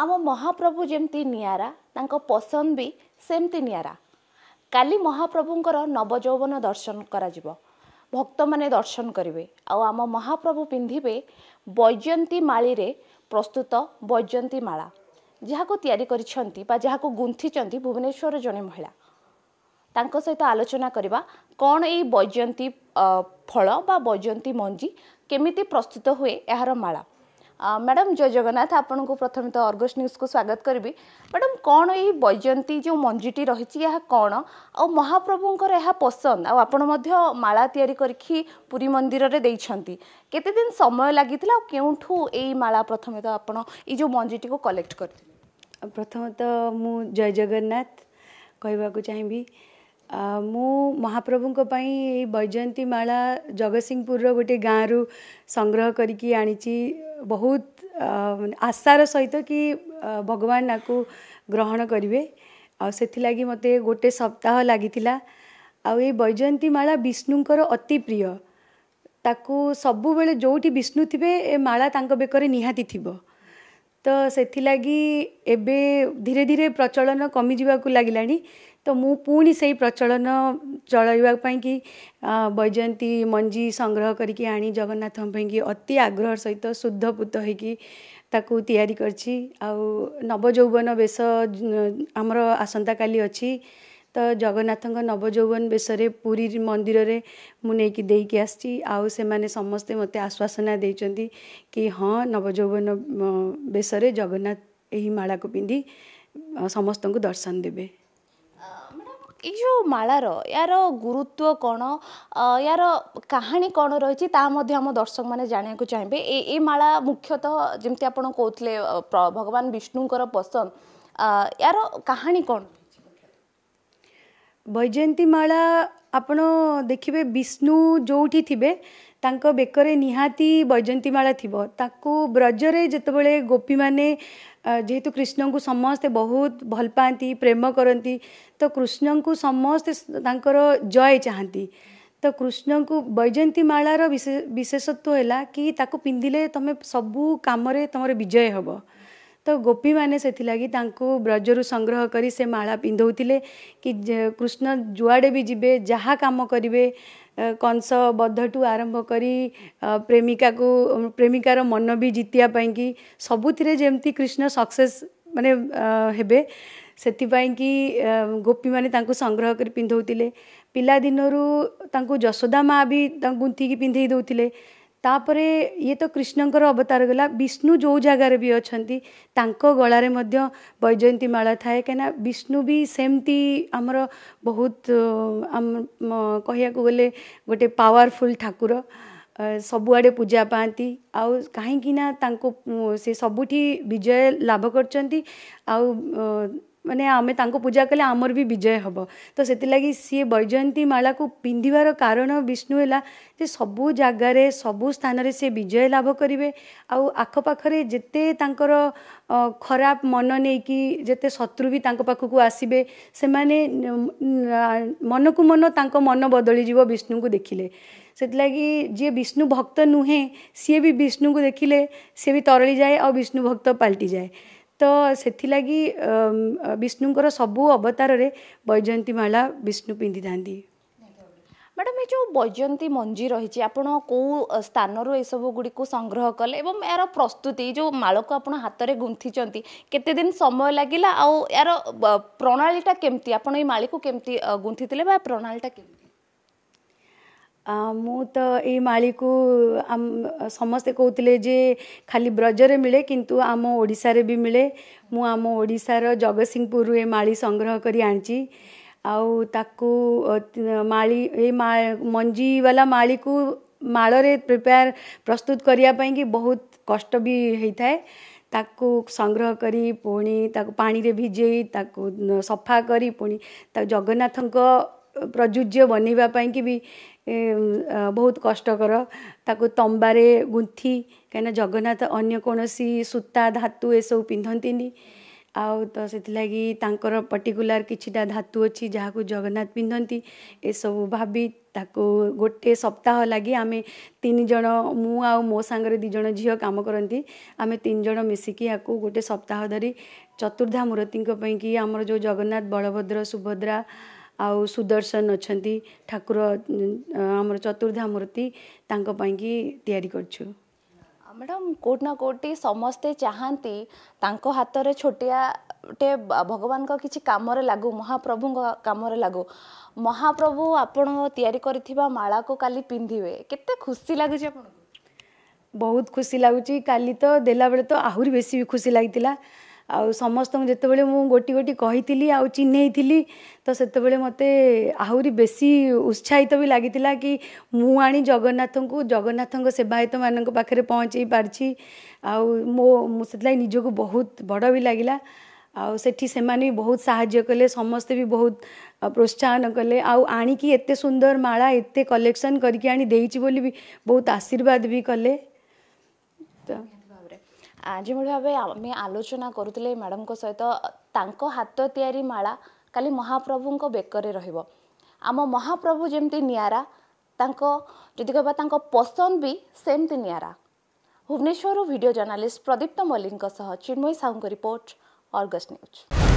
ଆମ ମହାପ୍ରଭୁ ଯେମିତି ନିଆରା ତାଙ୍କ ପସନ୍ଦ ବି ସେମିତି ନିଆରା କାଲି ମହାପ୍ରଭୁଙ୍କର ନବଯୌବନ ଦର୍ଶନ କରାଯିବ ଭକ୍ତମାନେ ଦର୍ଶନ କରିବେ ଆଉ ଆମ ମହାପ୍ରଭୁ ପିନ୍ଧିବେ ବୈଜୟନ୍ତୀ ମାଳିରେ ପ୍ରସ୍ତୁତ ବୈଜୟନ୍ତୀ ମାଳା ଯାହାକୁ ତିଆରି କରିଛନ୍ତି ବା ଯାହାକୁ ଗୁନ୍ଥିଛନ୍ତି ଭୁବନେଶ୍ୱର ଜଣେ ମହିଳା ତାଙ୍କ ସହିତ ଆଲୋଚନା କରିବା କ'ଣ ଏଇ ବୈଜୟନ୍ତୀ ଫଳ ବା ବୈଜୟନ୍ତୀ ମଞ୍ଜି କେମିତି ପ୍ରସ୍ତୁତ ହୁଏ ଏହାର ମାଳା मैडम जय जगन्नाथ आपन को प्रथम तो अर्गस न्यूज को स्वागत गरी मैडम कम ए बैजयन्ती जो मन्दिर टी र यहाँ कहाप्रभु पसन्द आउँदा मालाति पुरी मन्दिर केतेदिन समय लागू मा प्रथमेत आउँ यो मन्दिर को कलेक्ट प्रथम तो प्रथमतः म जयजगन्नाथ क चाहिँ महाप्रभुप बैजयन्ती माला जगिंहपुर गोटे गाँ रु संग्रह गरिक आ बहुत आशार सहित कि भगवान आहण गरे आउ म गोटे सप्ताह लाग आउँ बैजन्ती माला विष्णु अति प्रिय तोटि विष्णु थियो ए माला बेकर तो थियो तगि एबे धीरे धीरे प्रचलन कमिजि लाग ତ ମୁଁ ପୁଣି ସେଇ ପ୍ରଚଳନ ଚଳାଇବା ପାଇଁକି ବୈଜୟନ୍ତୀ ମଞ୍ଜି ସଂଗ୍ରହ କରିକି ଆଣି ଜଗନ୍ନାଥଙ୍କ ପାଇଁକି ଅତି ଆଗ୍ରହ ସହିତ ଶୁଦ୍ଧପୂତ ହେଇକି ତାକୁ ତିଆରି କରିଛି ଆଉ ନବଯୌବନ ବେଶ ଆମର ଆସନ୍ତାକାଲି ଅଛି ତ ଜଗନ୍ନାଥଙ୍କ ନବଯୌବନ ବେଶରେ ପୁରୀ ମନ୍ଦିରରେ ମୁଁ ନେଇକି ଦେଇକି ଆସିଛି ଆଉ ସେମାନେ ସମସ୍ତେ ମୋତେ ଆଶ୍ୱାସନା ଦେଇଛନ୍ତି କି ହଁ ନବଯୌବନ ବେଶରେ ଜଗନ୍ନାଥ ଏହି ମାଳାକୁ ପିନ୍ଧି ସମସ୍ତଙ୍କୁ ଦର୍ଶନ ଦେବେ ଏଇ ଯେଉଁ ମାଳାର ୟାର ଗୁରୁତ୍ୱ କ'ଣ ୟାର କାହାଣୀ କ'ଣ ରହିଛି ତାହା ମଧ୍ୟ ଆମ ଦର୍ଶକମାନେ ଜାଣିବାକୁ ଚାହିଁବେ ଏ ଏ ମାଳା ମୁଖ୍ୟତଃ ଯେମିତି ଆପଣ କହୁଥିଲେ ଭଗବାନ ବିଷ୍ଣୁଙ୍କର ପସନ୍ଦ ୟାର କାହାଣୀ କ'ଣ ବୈଜୟନ୍ତୀ ମାଳା ଆପଣ ଦେଖିବେ ବିଷ୍ଣୁ ଯେଉଁଠି ଥିବେ त बेकर निहति बैजयन्तीमाला थियो तपाईँको ब्रजरै जति बेला गोपी माने मे कृष्ण को समस्त बहुत भलपा प्रेम करंती तो कृष्ण को समस्त तांकर जय तो कृष्ण को कृष्णको माला विशेष विशेषत्व हैला कि तमे काम रे ताम विजय हबो त गोपी संग्रह करी से माला पिन्धौँ कि कृष्ण भी जे जहा कमे कस बधु आरम्भकरी प्रेमिक प्रेमिकार मनबी कि सबैतिर जमि कृष्ण सक्सेस कि गोपी मग्रह पिन्धाउ पहिला दिनहरू जसोदा माुन्थिक पिन्धै दोउले ତାପରେ ଇଏ ତ କୃଷ୍ଣଙ୍କର ଅବତାର ଗଲା ବିଷ୍ଣୁ ଯେଉଁ ଜାଗାରେ ବି ଅଛନ୍ତି ତାଙ୍କ ଗଳାରେ ମଧ୍ୟ ବୈଜୟନ୍ତୀ ମାଳା ଥାଏ କାହିଁକିନା ବିଷ୍ଣୁ ବି ସେମିତି ଆମର ବହୁତ କହିବାକୁ ଗଲେ ଗୋଟେ ପାୱାରଫୁଲ୍ ଠାକୁର ସବୁଆଡ଼େ ପୂଜା ପାଆନ୍ତି ଆଉ କାହିଁକି ନା ତାଙ୍କୁ ସେ ସବୁଠି ବିଜୟ ଲାଭ କରିଛନ୍ତି ଆଉ ମାନେ ଆମେ ତାଙ୍କୁ ପୂଜା କଲେ ଆମର ବି ବିଜୟ ହେବ ତ ସେଥିଲାଗି ସିଏ ବୈଜୟନ୍ତୀ ମାଳାକୁ ପିନ୍ଧିବାର କାରଣ ବିଷ୍ଣୁ ହେଲା ଯେ ସବୁ ଜାଗାରେ ସବୁ ସ୍ଥାନରେ ସେ ବିଜୟ ଲାଭ କରିବେ ଆଉ ଆଖପାଖରେ ଯେତେ ତାଙ୍କର ଖରାପ ମନ ନେଇକି ଯେତେ ଶତ୍ରୁ ବି ତାଙ୍କ ପାଖକୁ ଆସିବେ ସେମାନେ ମନକୁ ମନ ତାଙ୍କ ମନ ବଦଳିଯିବ ବିଷ୍ଣୁଙ୍କୁ ଦେଖିଲେ ସେଥିଲାଗି ଯିଏ ବିଷ୍ଣୁ ଭକ୍ତ ନୁହେଁ ସିଏ ବି ବିଷ୍ଣୁଙ୍କୁ ଦେଖିଲେ ସିଏ ବି ତରଳିଯାଏ ଆଉ ବିଷ୍ଣୁ ଭକ୍ତ ପାଲଟିଯାଏ ତ ସେଥିଲାଗି ବିଷ୍ଣୁଙ୍କର ସବୁ ଅବତାରରେ ବୈଜୟନ୍ତୀ ମାଳା ବିଷ୍ଣୁ ପିନ୍ଧିଥାନ୍ତି ମ୍ୟାଡ଼ାମ୍ ଏ ଯେଉଁ ବୈଜୟନ୍ତୀ ମଞ୍ଜି ରହିଛି ଆପଣ କେଉଁ ସ୍ଥାନରୁ ଏସବୁ ଗୁଡ଼ିକୁ ସଂଗ୍ରହ କଲେ ଏବଂ ଏହାର ପ୍ରସ୍ତୁତି ଯେଉଁ ମାଳକୁ ଆପଣ ହାତରେ ଗୁନ୍ଥିଛନ୍ତି କେତେ ଦିନ ସମୟ ଲାଗିଲା ଆଉ ଏହାର ପ୍ରଣାଳୀଟା କେମିତି ଆପଣ ଏଇ ମାଳିକୁ କେମିତି ଗୁନ୍ଥିଥିଲେ ବା ପ୍ରଣାଳୀଟା କେମିତି ମୁଁ ତ ଏଇ ମାଳିକୁ ସମସ୍ତେ କହୁଥିଲେ ଯେ ଖାଲି ବ୍ରଜରେ ମିଳେ କିନ୍ତୁ ଆମ ଓଡ଼ିଶାରେ ବି ମିଳେ ମୁଁ ଆମ ଓଡ଼ିଶାର ଜଗତସିଂହପୁରରୁ ଏ ମାଳି ସଂଗ୍ରହ କରି ଆଣିଛି ଆଉ ତାକୁ ମାଳି ଏଇ ମଞ୍ଜିବାଲା ମାଳିକୁ ମାଳରେ ପ୍ରିପେୟାର ପ୍ରସ୍ତୁତ କରିବା ପାଇଁକି ବହୁତ କଷ୍ଟ ବି ହେଇଥାଏ ତାକୁ ସଂଗ୍ରହ କରି ପୁଣି ତାକୁ ପାଣିରେ ଭିଜେଇ ତାକୁ ସଫା କରି ପୁଣି ତାକୁ ଜଗନ୍ନାଥଙ୍କ ପ୍ରଯୁଜ୍ୟ ବନେଇବା ପାଇଁକି ବି बहुत कष्टकर तम्बारे गुन्थी कहीँ न जगन्नाथ अन्य सी कणस धु एसबु पिन्ध आउ तगि तांकर पर्टिकुलर किटा धातु अनि को जगन्नाथ ए सब एसबु ताको गोटे सप्ताह तीन लाग मो सागर दुईजना झिउ काम कति आमे तिनजनासिक गोटे सप्ताह धरी मूर्ति चतुर्धामतिर जो जगन्नाथ बलभद्र सुभद्रा ଆଉ ସୁଦର୍ଶନ ଅଛନ୍ତି ଠାକୁର ଆମର ଚତୁର୍ଦ୍ଧା ମୂର୍ତ୍ତି ତାଙ୍କ ପାଇଁକି ତିଆରି କରିଛୁ ମ୍ୟାଡ଼ାମ କେଉଁଠି ନା କେଉଁଠି ସମସ୍ତେ ଚାହାନ୍ତି ତାଙ୍କ ହାତରେ ଛୋଟିଆ ଗୋଟେ ଭଗବାନଙ୍କ କିଛି କାମରେ ଲାଗୁ ମହାପ୍ରଭୁଙ୍କ କାମରେ ଲାଗୁ ମହାପ୍ରଭୁ ଆପଣ ତିଆରି କରିଥିବା ମାଳାକୁ କାଲି ପିନ୍ଧିବେ କେତେ ଖୁସି ଲାଗୁଛି ଆପଣଙ୍କୁ ବହୁତ ଖୁସି ଲାଗୁଛି କାଲି ତ ଦେଲାବେଳେ ତ ଆହୁରି ବେଶୀ ବି ଖୁସି ଲାଗିଥିଲା ଆଉ ସମସ୍ତଙ୍କୁ ଯେତେବେଳେ ମୁଁ ଗୋଟି ଗୋଟି କହିଥିଲି ଆଉ ଚିହ୍ନେଇଥିଲି ତ ସେତେବେଳେ ମୋତେ ଆହୁରି ବେଶୀ ଉତ୍ସାହିତ ବି ଲାଗିଥିଲା କି ମୁଁ ଆଣି ଜଗନ୍ନାଥଙ୍କୁ ଜଗନ୍ନାଥଙ୍କ ସେବାୟତମାନଙ୍କ ପାଖରେ ପହଞ୍ଚେଇ ପାରିଛି ଆଉ ମୋ ମୁଁ ସେଥିଲାଗି ନିଜକୁ ବହୁତ ବଡ଼ ବି ଲାଗିଲା ଆଉ ସେଠି ସେମାନେ ବି ବହୁତ ସାହାଯ୍ୟ କଲେ ସମସ୍ତେ ବି ବହୁତ ପ୍ରୋତ୍ସାହନ କଲେ ଆଉ ଆଣିକି ଏତେ ସୁନ୍ଦର ମାଳା ଏତେ କଲେକ୍ସନ୍ କରିକି ଆଣି ଦେଇଛି ବୋଲି ବି ବହୁତ ଆଶୀର୍ବାଦ ବି କଲେ ତ ଯେଉଁଭଳି ଭାବେ ଆମେ ଆଲୋଚନା କରୁଥିଲେ ମ୍ୟାଡ଼ାମ୍ଙ୍କ ସହିତ ତାଙ୍କ ହାତ ତିଆରି ମାଳା କାଲି ମହାପ୍ରଭୁଙ୍କ ବେକରେ ରହିବ ଆମ ମହାପ୍ରଭୁ ଯେମିତି ନିଆରା ତାଙ୍କ ଯଦି କହିବା ତାଙ୍କ ପସନ୍ଦ ବି ସେମିତି ନିଆରା ଭୁବନେଶ୍ୱରରୁ ଭିଡ଼ିଓ ଜର୍ଣ୍ଣାଲିଷ୍ଟ ପ୍ରଦୀପ୍ତ ମଲ୍ଲିକଙ୍କ ସହ ଚିନ୍ମୟ ସାହୁଙ୍କ ରିପୋର୍ଟ ଅର୍ଗସ୍ ନ୍ୟୁଜ୍